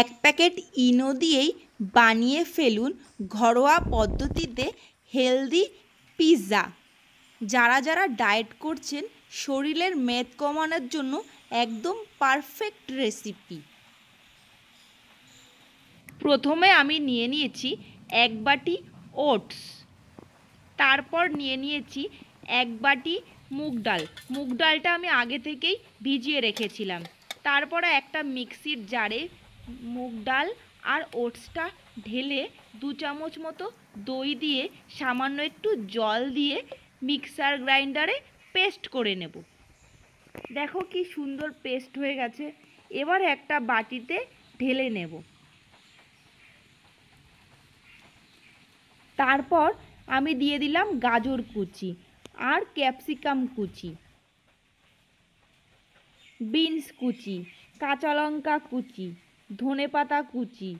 এক প্যাকেট ইনো দিয়েই বানিয়ে ফেলুন ঘরোয়া পদ্ধতিতে হেলদি পিৎজা যারা যারা ডায়েট করছেন শরীরের মেদ কমানোর জন্য একদম পারফেক্ট রেসিপি প্রথমে আমি নিয়ে নিয়েছি এক বাটি ওটস তারপর নিয়ে নিয়েছি এক বাটি মুগ ডাল মুগ ডালটা আমি আগে থেকেই ভিজিয়ে রেখেছিলাম তারপরে একটা মিক্সির জারে মুগ ডাল আর ওটসটা ঢেলে দু চামচ মতো দই দিয়ে সামান্য একটু জল দিয়ে মিক্সার গ্রাইন্ডারে পেস্ট করে নেব দেখো কি সুন্দর পেস্ট হয়ে গেছে এবার একটা বাটিতে ঢেলে নেব তারপর আমি দিয়ে দিলাম গাজর কুচি আর ক্যাপসিকাম কুচি বিনস কুচি কাঁচা লঙ্কা কুচি ধনে পাতা কুচি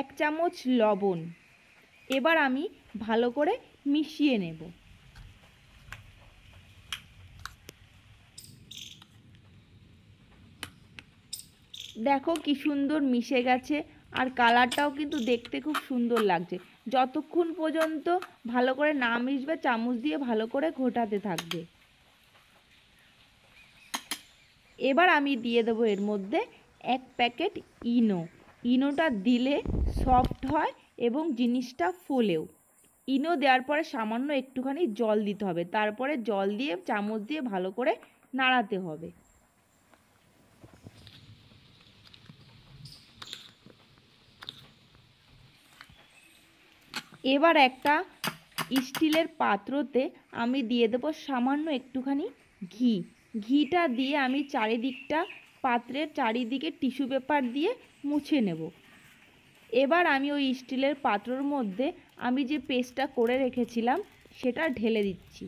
এক চামচ লবণ এবার আমি ভালো করে মিশিয়ে নেব দেখো কি সুন্দর মিশে গেছে আর কালারটাও কিন্তু দেখতে খুব সুন্দর লাগছে যতক্ষণ পর্যন্ত ভালো করে না মিশবে চামচ দিয়ে ভালো করে ঘোটাতে থাকবে এবার আমি দিয়ে দেবো এর মধ্যে এক প্যাকেট ইনো ইনোটা দিলে সফট হয় এবং জিনিসটা ফোলেও ইনো দেওয়ার পরে সামান্য একটুখানি জল দিতে হবে তারপরে জল দিয়ে চামচ দিয়ে ভালো করে নাড়াতে হবে এবার একটা স্টিলের পাত্রতে আমি দিয়ে দেবো সামান্য একটুখানি ঘি ঘিটা দিয়ে আমি চারিদিকটা পাত্রের চারিদিকে টিস্যু পেপার দিয়ে মুছে নেব এবার আমি ওই স্টিলের পাত্রর মধ্যে আমি যে পেস্টটা করে রেখেছিলাম সেটা ঢেলে দিচ্ছি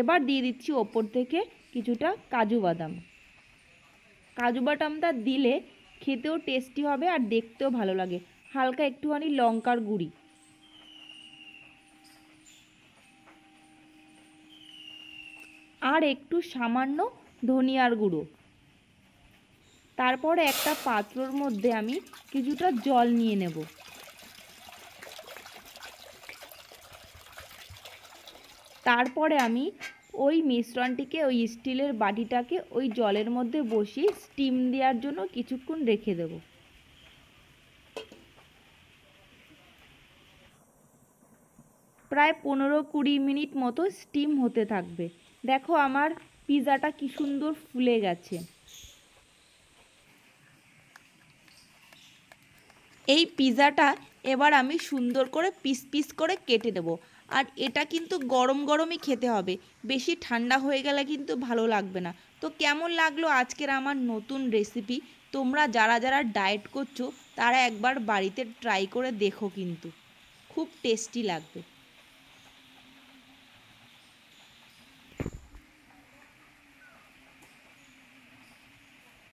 এবার দিয়ে দিচ্ছি ওপর থেকে কিছুটা কাজু বাদাম কাজু বাদামটা দিলে খেতেও টেস্টি হবে আর দেখতেও ভালো লাগে হালকা একটুখানি লঙ্কার গুঁড়ি আর একটু সামান্য ধনিয়ার গুঁড়ো তারপরে একটা পাত্রর মধ্যে আমি কিছুটা জল নিয়ে নেব তারপরে আমি ওই মিশ্রণটিকে ওই স্টিলের বাটিটাকে ওই জলের মধ্যে বসিয়ে স্টিম দেওয়ার জন্য কিছুক্ষণ রেখে দেবো প্রায় পনেরো কুড়ি মিনিট মতো স্টিম হতে থাকবে দেখো আমার পিজাটা কি সুন্দর ফুলে গেছে এই পিজাটা এবার আমি সুন্দর করে পিস পিস করে কেটে দেবো আর এটা কিন্তু গরম গরমই খেতে হবে বেশি ঠান্ডা হয়ে গেলে কিন্তু ভালো লাগবে না তো কেমন লাগলো আজকের আমার নতুন রেসিপি তোমরা যারা যারা ডায়েট করছো তারা একবার বাড়িতে ট্রাই করে দেখো কিন্তু খুব টেস্টি লাগবে